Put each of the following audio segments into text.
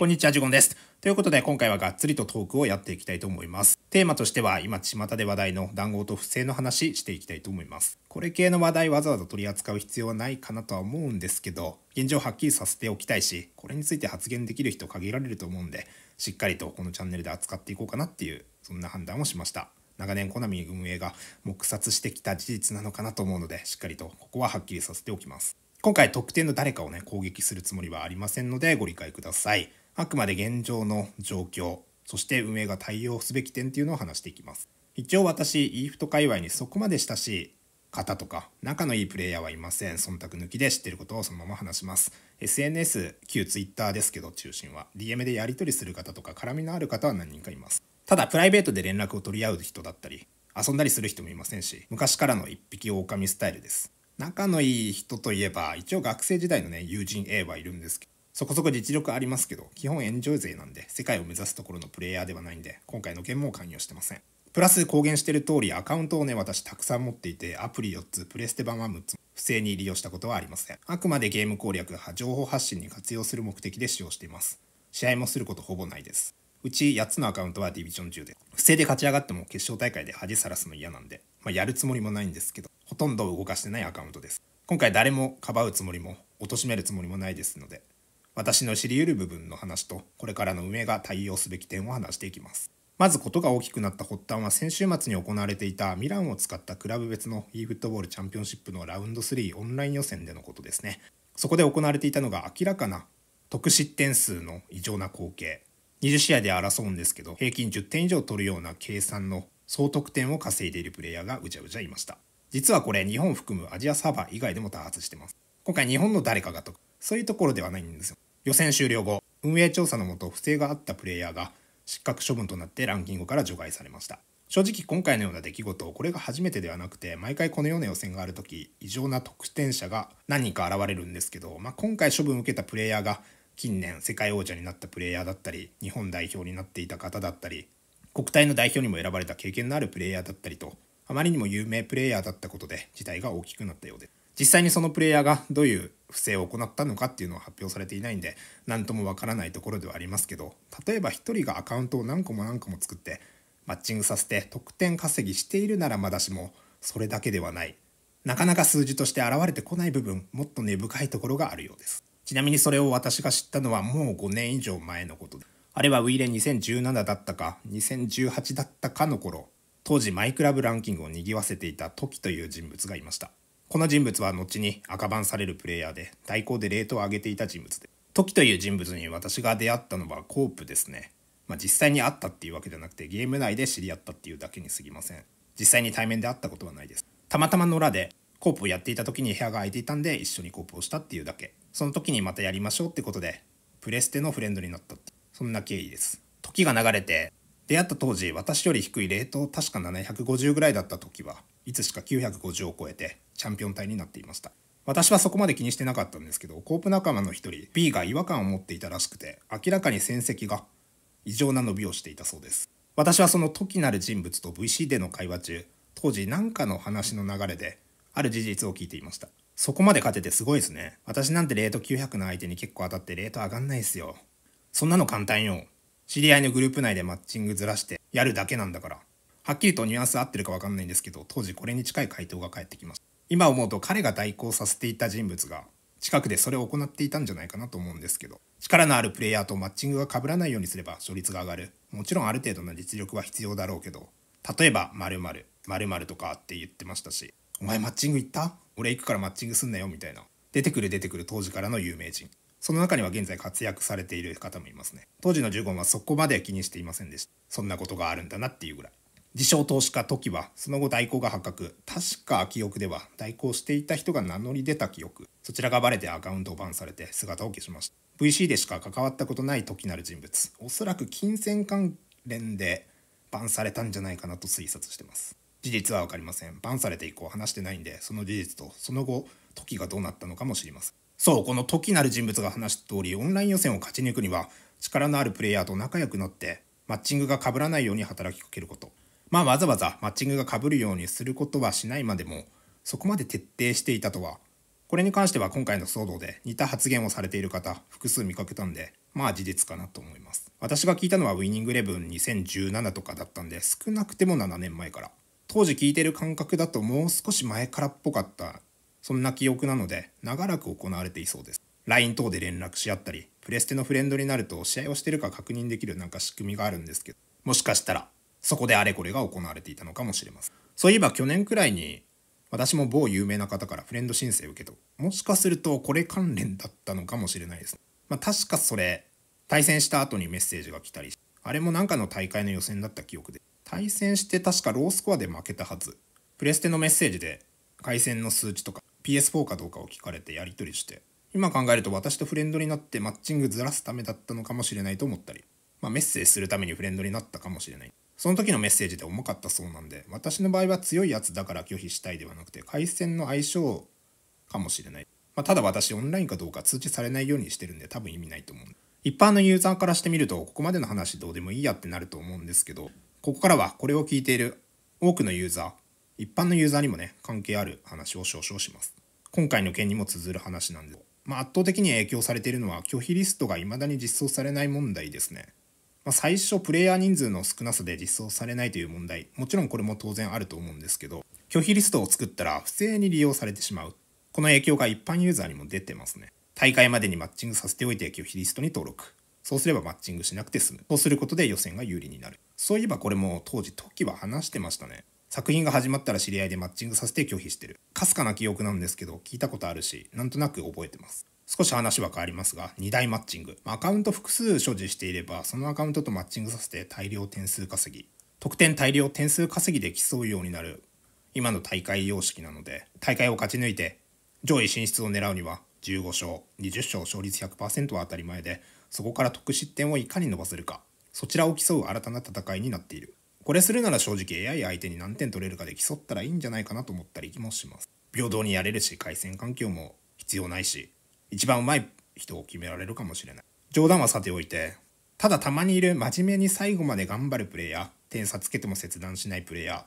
こんにちは、ジュゴンです。ということで、今回はがっつりとトークをやっていきたいと思います。テーマとしては、今、巷で話題の談合と不正の話していきたいと思います。これ系の話題わざわざ取り扱う必要はないかなとは思うんですけど、現状はっきりさせておきたいし、これについて発言できる人限られると思うんで、しっかりとこのチャンネルで扱っていこうかなっていう、そんな判断をしました。長年コナミ運営が黙殺してきた事実なのかなと思うので、しっかりとここははっきりさせておきます。今回特定の誰かをね攻撃するつもりはありませんのでご理解ください。あくまで現状の状況そして運営が対応すべき点っていうのを話していきます一応私イーフト界隈にそこまで親しい方とか仲のいいプレイヤーはいません忖度抜きで知ってることをそのまま話します SNS 旧 Twitter ですけど中心は DM でやり取りする方とか絡みのある方は何人かいますただプライベートで連絡を取り合う人だったり遊んだりする人もいませんし昔からの一匹狼スタイルです仲のいい人といえば一応学生時代のね友人 A はいるんですけどそこそこ実力ありますけど、基本エンジョイ勢なんで、世界を目指すところのプレイヤーではないんで、今回の件も関与してません。プラス公言してる通りアカウントをね私たくさん持っていてアプリ4つプレステ版は6つ不正に利用したことはありませんあくまでゲーム攻略情報発信に活用する目的で使用しています試合もすることほぼないですうち8つのアカウントはディビジョン10で不正で勝ち上がっても決勝大会で恥さらすの嫌なんで、まあ、やるつもりもないんですけどほとんど動かしてないアカウントです今回誰もかばうつもりも貶めるつもりもないですので私の知り得る部分の話と、これからの運営が対応すべき点を話していきます。まずことが大きくなった発端は先週末に行われていたミランを使ったクラブ別の e フットボールチャンピオンシップのラウンド3オンライン予選でのことですね。そこで行われていたのが明らかな得失点数の異常な光景。20試合で争うんですけど、平均10点以上取るような計算の総得点を稼いでいるプレイヤーがうじゃうじゃいました。実はこれ日本含むアジアサーバー以外でも多発してます。今回日本の誰かが得そういうところではないんですよ。予選終了後、運営調査のもと不正があったプレイヤーが失格処分となってランキングから除外されました。正直今回のような出来事、これが初めてではなくて、毎回このような予選がある時、異常な得点者が何人か現れるんですけど、まあ、今回処分を受けたプレイヤーが近年世界王者になったプレイヤーだったり、日本代表になっていた方だったり、国体の代表にも選ばれた経験のあるプレイヤーだったりと、あまりにも有名プレイヤーだったことで事態が大きくなったようです。実際にそのプレイヤーがどういう不正を行ったのかっていうのは発表されていないんで何ともわからないところではありますけど例えば1人がアカウントを何個も何個も作ってマッチングさせて得点稼ぎしているならまだしもそれだけではないなかなか数字として現れてこない部分もっと根深いところがあるようですちなみにそれを私が知ったのはもう5年以上前のことであれはウィーレン2017だったか2018だったかの頃当時マイクラブランキングを賑わせていたトキという人物がいましたこの人物は後に赤番されるプレイヤーで、代行でレートを上げていた人物で、トキという人物に私が出会ったのはコープですね。まあ、実際に会ったっていうわけじゃなくて、ゲーム内で知り合ったっていうだけにすぎません。実際に対面で会ったことはないです。たまたま野良で、コープをやっていた時に部屋が空いていたんで、一緒にコープをしたっていうだけ。その時にまたやりましょうってことで、プレステのフレンドになったって、そんな経緯です。時が流れて、出会った当時、私より低いレート、確か750ぐらいだった時は、いつしか950を超えてチャンピオン隊になっていました私はそこまで気にしてなかったんですけどコープ仲間の一人 B が違和感を持っていたらしくて明らかに戦績が異常な伸びをしていたそうです私はその時なる人物と VC での会話中当時何かの話の流れである事実を聞いていましたそこまで勝ててすごいですね私なんてレート900の相手に結構当たってレート上がんないっすよそんなの簡単よ知り合いのグループ内でマッチングずらしてやるだけなんだからはっきりとニュアンス合ってるか分かんないんですけど当時これに近い回答が返ってきました今思うと彼が代行させていた人物が近くでそれを行っていたんじゃないかなと思うんですけど力のあるプレイヤーとマッチングが被らないようにすれば勝率が上がるもちろんある程度の実力は必要だろうけど例えば〇〇〇〇とかって言ってましたしお前マッチング行った俺行くからマッチングすんなよみたいな出てくる出てくる当時からの有名人その中には現在活躍されている方もいますね当時のジュゴンはそこまで気にしていませんでしたそんなことがあるんだなっていうぐらい自称投資家キは、その後代行が発覚。確か記憶では、代行していた人が名乗り出た記憶。そちらがバレてアカウントをバンされて姿を消しました。VC でしか関わったことない時なる人物。おそらく金銭関連でバンされたんじゃないかなと推察してます。事実は分かりません。バンされて以降話してないんで、その事実とその後、時がどうなったのかも知りますそう、この時なる人物が話した通り、オンライン予選を勝ち抜くには、力のあるプレイヤーと仲良くなって、マッチングが被らないように働きかけること。まあわざわざマッチングがかぶるようにすることはしないまでもそこまで徹底していたとはこれに関しては今回の騒動で似た発言をされている方複数見かけたんでまあ事実かなと思います私が聞いたのはウィニングイレブン2017とかだったんで少なくても7年前から当時聞いてる感覚だともう少し前からっぽかったそんな記憶なので長らく行われていそうです LINE 等で連絡し合ったりプレステのフレンドになると試合をしてるか確認できるなんか仕組みがあるんですけどもしかしたらそこであれこれが行われていたのかもしれません。そういえば去年くらいに私も某有名な方からフレンド申請を受けと、もしかするとこれ関連だったのかもしれないです。まあ確かそれ、対戦した後にメッセージが来たり、あれもなんかの大会の予選だった記憶で、対戦して確かロースコアで負けたはず。プレステのメッセージで回線の数値とか PS4 かどうかを聞かれてやり取りして、今考えると私とフレンドになってマッチングずらすためだったのかもしれないと思ったり、まあメッセージするためにフレンドになったかもしれない。その時のメッセージで重かったそうなんで私の場合は強いやつだから拒否したいではなくて回線の相性かもしれない、まあ、ただ私オンラインかどうか通知されないようにしてるんで多分意味ないと思う一般のユーザーからしてみるとここまでの話どうでもいいやってなると思うんですけどここからはこれを聞いている多くのユーザー一般のユーザーにもね関係ある話を少々します今回の件にも通ずる話なんでまあ、圧倒的に影響されているのは拒否リストが未だに実装されない問題ですねまあ、最初プレイヤー人数の少なさで実装されないという問題もちろんこれも当然あると思うんですけど拒否リストを作ったら不正に利用されてしまうこの影響が一般ユーザーにも出てますね大会までにマッチングさせておいて拒否リストに登録そうすればマッチングしなくて済むそうすることで予選が有利になるそういえばこれも当時トキは話してましたね作品が始まったら知り合いでマッチングさせて拒否してるかすかな記憶なんですけど聞いたことあるしなんとなく覚えてます少し話は変わりますが、2大マッチング。アカウント複数所持していれば、そのアカウントとマッチングさせて大量点数稼ぎ。得点大量点数稼ぎで競うようになる、今の大会様式なので、大会を勝ち抜いて、上位進出を狙うには、15勝、20勝勝率100%は当たり前で、そこから得失点をいかに伸ばせるか、そちらを競う新たな戦いになっている。これするなら正直 AI 相手に何点取れるかで競ったらいいんじゃないかなと思ったりもします。平等にやれるし、回線環境も必要ないし、一番うまい人を決められるかもしれない。冗談はさておいて、ただたまにいる真面目に最後まで頑張るプレイヤー、点差つけても切断しないプレイヤー、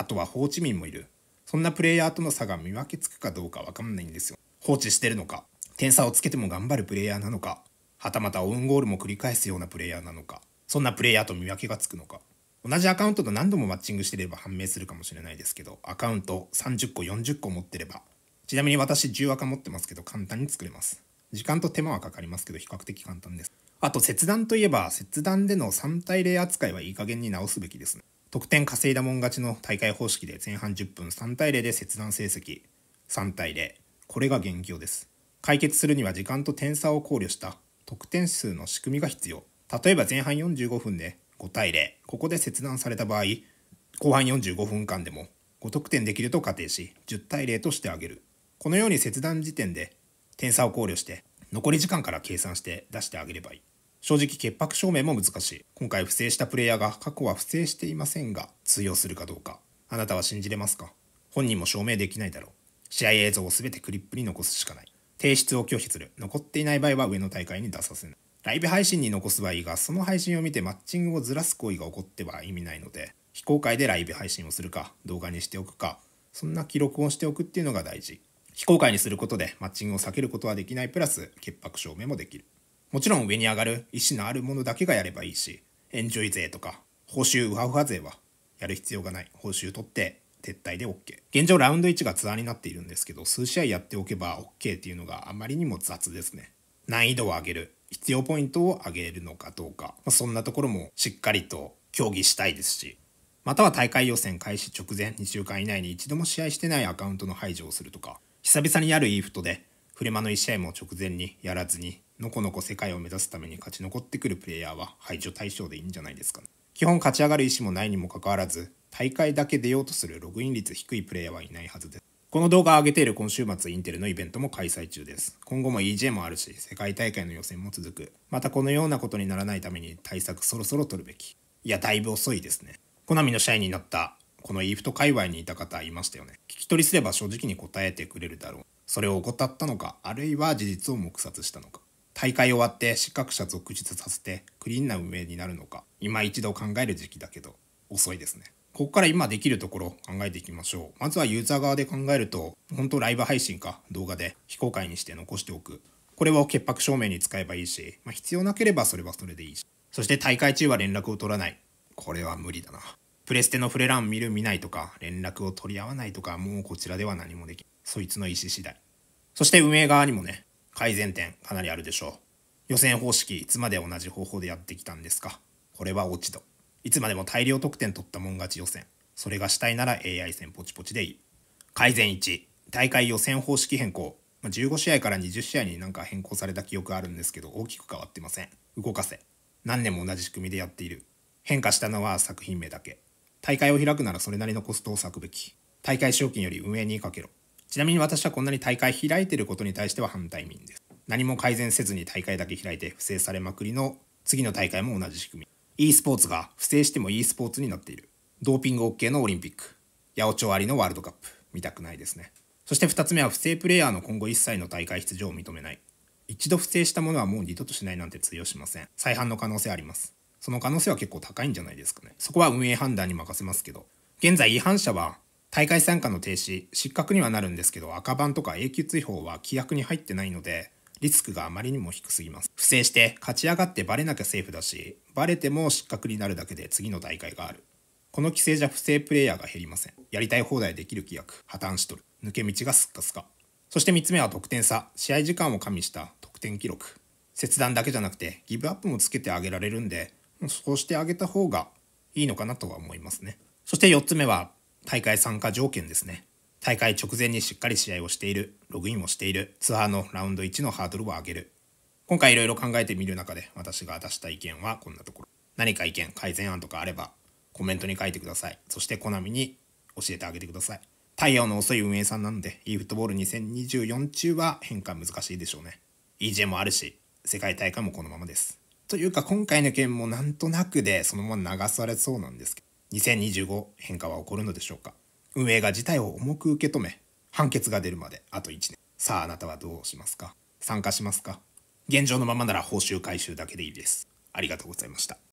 あとは放置民もいる。そんなプレイヤーとの差が見分けつくかどうかわかんないんですよ。放置してるのか、点差をつけても頑張るプレイヤーなのか、はたまたオウンゴールも繰り返すようなプレイヤーなのか、そんなプレイヤーと見分けがつくのか。同じアカウントと何度もマッチングしてれば判明するかもしれないですけど、アカウント30個40個持ってればちなみに私10赤持ってますけど簡単に作れます。時間と手間はかかりますけど比較的簡単です。あと切断といえば切断での3対0扱いはいい加減に直すべきですね。得点稼いだもん勝ちの大会方式で前半10分3対0で切断成績3対0。これが現況です。解決するには時間と点差を考慮した得点数の仕組みが必要。例えば前半45分で5対0。ここで切断された場合、後半45分間でも5得点できると仮定し、10対0としてあげる。このように切断時点で点差を考慮して残り時間から計算して出してあげればいい正直潔白証明も難しい今回不正したプレイヤーが過去は不正していませんが通用するかどうかあなたは信じれますか本人も証明できないだろう試合映像を全てクリップに残すしかない提出を拒否する残っていない場合は上の大会に出させないライブ配信に残すはいいがその配信を見てマッチングをずらす行為が起こっては意味ないので非公開でライブ配信をするか動画にしておくかそんな記録をしておくっていうのが大事非公開にすることでマッチングを避けることはできないプラス潔白証明もできるもちろん上に上がる意思のあるものだけがやればいいしエンジョイ税とか報酬ウハウハ税はやる必要がない報酬取って撤退で OK 現状ラウンド1がツアーになっているんですけど数試合やっておけば OK っていうのがあまりにも雑ですね難易度を上げる必要ポイントを上げるのかどうか、まあ、そんなところもしっかりと協議したいですしまたは大会予選開始直前2週間以内に一度も試合してないアカウントの排除をするとか久々にやるイーフトで、フレマの1試合も直前にやらずに、のこのこ世界を目指すために勝ち残ってくるプレイヤーは排除対象でいいんじゃないですか、ね、基本勝ち上がる意思もないにもかかわらず、大会だけ出ようとするログイン率低いプレイヤーはいないはずです。この動画を上げている今週末、インテルのイベントも開催中です。今後も EJ もあるし、世界大会の予選も続く。またこのようなことにならないために対策そろそろ取るべき。いや、だいぶ遅いですね。コナミの社員になったこのイーフト界隈にいた方いましたよね。聞き取りすれば正直に答えてくれるだろう。それを怠ったのか、あるいは事実を黙殺したのか。大会終わって失格者続出させてクリーンな運営になるのか、今一度考える時期だけど、遅いですね。ここから今できるところ考えていきましょう。まずはユーザー側で考えると、本当ライブ配信か動画で非公開にして残しておく。これを潔白証明に使えばいいし、まあ、必要なければそれはそれでいいし。そして大会中は連絡を取らない。これは無理だな。プレステのフレラン見る見ないとか、連絡を取り合わないとか、もうこちらでは何もできそいつの意思次第。そして運営側にもね、改善点かなりあるでしょう。予選方式、いつまで同じ方法でやってきたんですか。これは落ち度。いつまでも大量得点取ったもん勝ち予選。それがしたいなら AI 戦ポチポチでいい。改善1、大会予選方式変更。ま15試合から20試合になんか変更された記憶あるんですけど、大きく変わってません。動かせ。何年も同じ仕組みでやっている。変化したのは作品名だけ。大会を開くならそれなりのコストを割くべき。大会賞金より運営にかけろ。ちなみに私はこんなに大会開いてることに対しては反対民です。何も改善せずに大会だけ開いて不正されまくりの次の大会も同じ仕組み。e スポーツが不正しても e スポーツになっている。ドーピング OK のオリンピック。八百長ありのワールドカップ。見たくないですね。そして二つ目は不正プレイヤーの今後一切の大会出場を認めない。一度不正したものはもう二度としないなんて通用しません。再犯の可能性あります。その可能性は結構高いんじゃないですかね。そこは運営判断に任せますけど。現在違反者は大会参加の停止、失格にはなるんですけど赤番とか永久追放は規約に入ってないので、リスクがあまりにも低すぎます。不正して勝ち上がってバレなきゃセーフだし、バレても失格になるだけで次の大会がある。この規制じゃ不正プレイヤーが減りません。やりたい放題できる規約、破綻しとる。抜け道がすっかすか。そして3つ目は得点差。試合時間を加味した得点記録。切断だけじゃなくてギブアップもつけてあげられるんで、そうしてあげた方がいいのかなとは思いますね。そして4つ目は大会参加条件ですね。大会直前にしっかり試合をしている、ログインをしている、ツアーのラウンド1のハードルを上げる。今回いろいろ考えてみる中で私が出した意見はこんなところ。何か意見、改善案とかあればコメントに書いてください。そしてコナミに教えてあげてください。太陽の遅い運営さんなので、e フットボール2024中は変化難しいでしょうね。EJ もあるし、世界大会もこのままです。というか今回の件もなんとなくでそのまま流されそうなんですけど、2025変化は起こるのでしょうか運営が事態を重く受け止め、判決が出るまであと1年。さああなたはどうしますか参加しますか現状のままなら報酬回収だけでいいです。ありがとうございました。